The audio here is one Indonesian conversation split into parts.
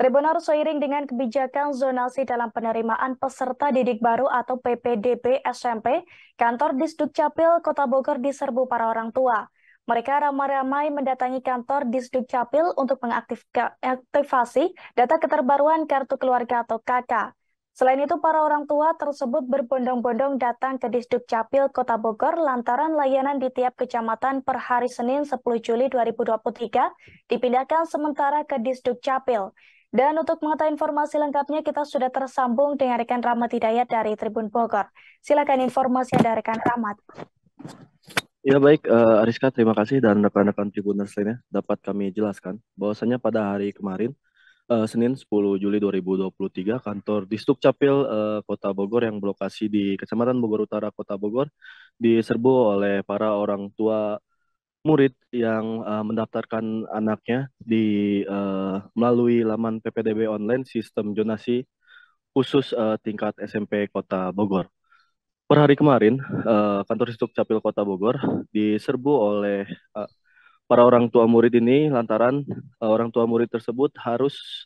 Tribunal seiring dengan kebijakan zonasi dalam penerimaan peserta didik baru atau PPDB SMP, kantor Disduk Capil Kota Bogor diserbu para orang tua. Mereka ramai-ramai mendatangi kantor Disduk Capil untuk mengaktifasi data keterbaruan kartu keluarga atau KK. Selain itu, para orang tua tersebut berbondong-bondong datang ke Disduk Capil Kota Bogor lantaran layanan di tiap kecamatan per hari Senin 10 Juli 2023 dipindahkan sementara ke Disduk Capil. Dan untuk mengetahui informasi lengkapnya, kita sudah tersambung dengan rekan Rahmat Hidayat dari Tribun Bogor. Silakan informasi dari rekan Rahmat. Ya baik, uh, Ariska terima kasih dan rekan-rekan Tribuners lainnya dapat kami jelaskan bahwasanya pada hari kemarin, uh, Senin 10 Juli 2023, kantor Distuk Capil uh, Kota Bogor yang berlokasi di Kecamatan Bogor Utara Kota Bogor diserbu oleh para orang tua murid yang uh, mendaftarkan anaknya di uh, melalui laman PPDB online sistem jonasi khusus uh, tingkat SMP Kota Bogor. Per hari kemarin, uh, kantor Sistuk Capil Kota Bogor diserbu oleh uh, para orang tua murid ini lantaran uh, orang tua murid tersebut harus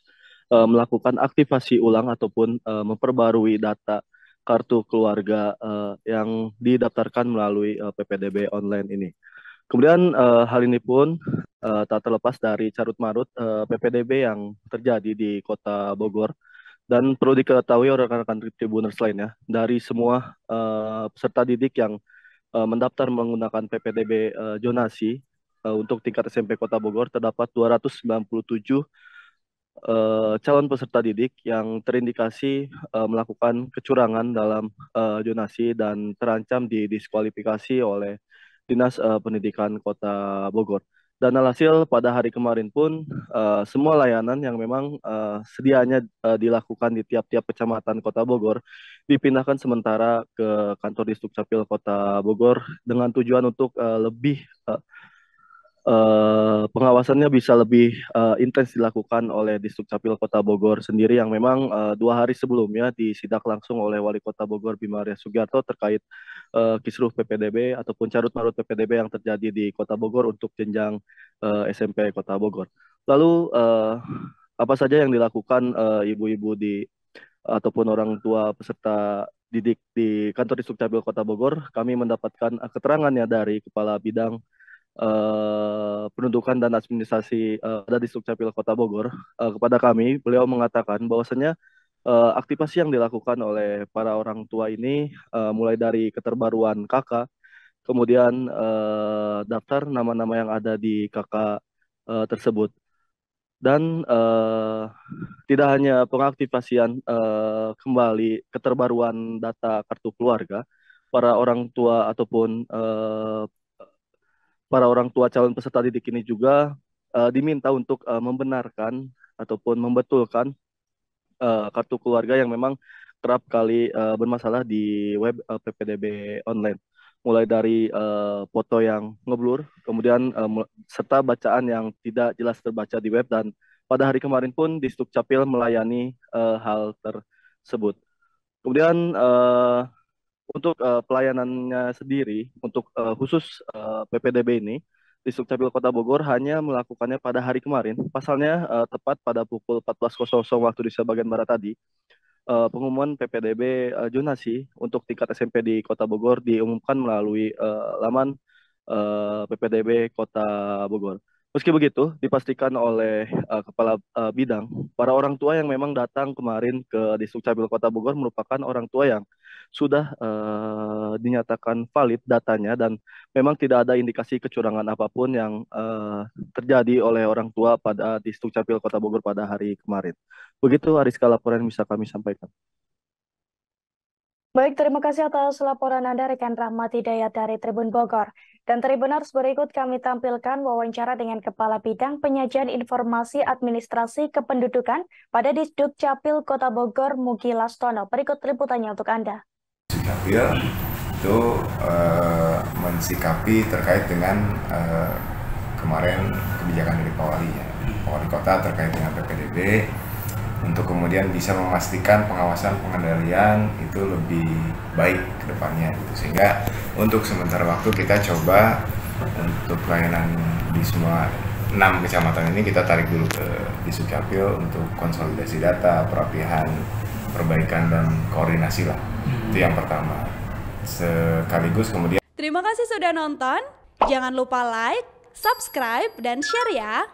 uh, melakukan aktivasi ulang ataupun uh, memperbarui data kartu keluarga uh, yang didaftarkan melalui uh, PPDB online ini. Kemudian uh, hal ini pun uh, tak terlepas dari carut marut uh, eh, PPDB yang terjadi di Kota Bogor dan perlu diketahui oleh rekan-rekan Tribuners lainnya dari semua uh, peserta didik yang uh, mendaftar menggunakan PPDB uh, jonasi uh, untuk tingkat SMP Kota Bogor terdapat 297 uh, calon peserta didik yang terindikasi uh, melakukan kecurangan dalam uh, jonasi dan terancam didiskualifikasi oleh Dinas uh, Pendidikan Kota Bogor. Dan alhasil pada hari kemarin pun uh, semua layanan yang memang uh, sedianya uh, dilakukan di tiap-tiap kecamatan Kota Bogor dipindahkan sementara ke kantor Disdukcapil Kota Bogor dengan tujuan untuk uh, lebih uh, uh, pengawasannya bisa lebih uh, intens dilakukan oleh Disdukcapil Kota Bogor sendiri yang memang uh, dua hari sebelumnya disidak langsung oleh Wali Kota Bogor Bima Arya Sugiarto terkait uh, kisruh PPDB ataupun carut marut PPDB yang terjadi di Kota Bogor untuk jenjang uh, SMP Kota Bogor. Lalu uh, apa saja yang dilakukan ibu-ibu uh, di ataupun orang tua peserta didik di kantor Disdukcapil Kota Bogor? Kami mendapatkan keterangannya dari Kepala Bidang uh, eh, pendudukan dan administrasi uh, ada di Sukcapil Kota Bogor uh, kepada kami, beliau mengatakan bahwasanya uh, aktivasi yang dilakukan oleh para orang tua ini uh, mulai dari keterbaruan kakak, kemudian uh, daftar nama-nama yang ada di kakak uh, tersebut dan uh, tidak hanya pengaktifasian uh, kembali keterbaruan data kartu keluarga para orang tua ataupun uh, para orang tua calon peserta didik ini juga uh, diminta untuk uh, membenarkan ataupun membetulkan uh, kartu keluarga yang memang kerap kali uh, bermasalah di web uh, PPDB online mulai dari uh, foto yang ngeblur kemudian uh, serta bacaan yang tidak jelas terbaca di web dan pada hari kemarin pun di stuk capil melayani uh, hal tersebut kemudian uh, untuk uh, pelayanannya sendiri untuk uh, khusus uh, eh, PPDB ini di Sukcapil Kota Bogor hanya melakukannya pada hari kemarin. Pasalnya uh, tepat pada pukul 14.00 waktu di bagian barat tadi. Uh, pengumuman PPDB uh, Junasi untuk tingkat SMP di Kota Bogor diumumkan melalui uh, laman uh, PPDB Kota Bogor. Meski begitu, dipastikan oleh uh, kepala uh, bidang, para orang tua yang memang datang kemarin ke Distrik Capil Kota Bogor merupakan orang tua yang sudah uh, dinyatakan valid datanya dan memang tidak ada indikasi kecurangan apapun yang uh, terjadi oleh orang tua pada Distrik Capil Kota Bogor pada hari kemarin. Begitu Ariska laporan bisa kami sampaikan. Baik, terima kasih atas laporan Anda rekan Rahmat Hidayat dari Tribun Bogor. Dan Tribun Tribuners berikut kami tampilkan wawancara dengan Kepala Bidang Penyajian Informasi Administrasi Kependudukan pada Disduk Capil Kota Bogor, Mugi Lastono. Berikut liputannya untuk Anda. Capil iya, itu uh, mensikapi terkait dengan uh, kemarin kebijakan dari Pak Wali, ya. Pak Wali Kota terkait dengan PPDB, untuk kemudian bisa memastikan pengawasan pengendalian itu lebih baik ke depannya gitu. sehingga untuk sementara waktu kita coba untuk pelayanan di semua enam kecamatan ini kita tarik dulu ke di Sukapil untuk konsolidasi data, perapihan, perbaikan dan koordinasi lah. Hmm. Itu yang pertama. Sekaligus kemudian Terima kasih sudah nonton. Jangan lupa like, subscribe dan share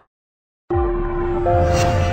ya.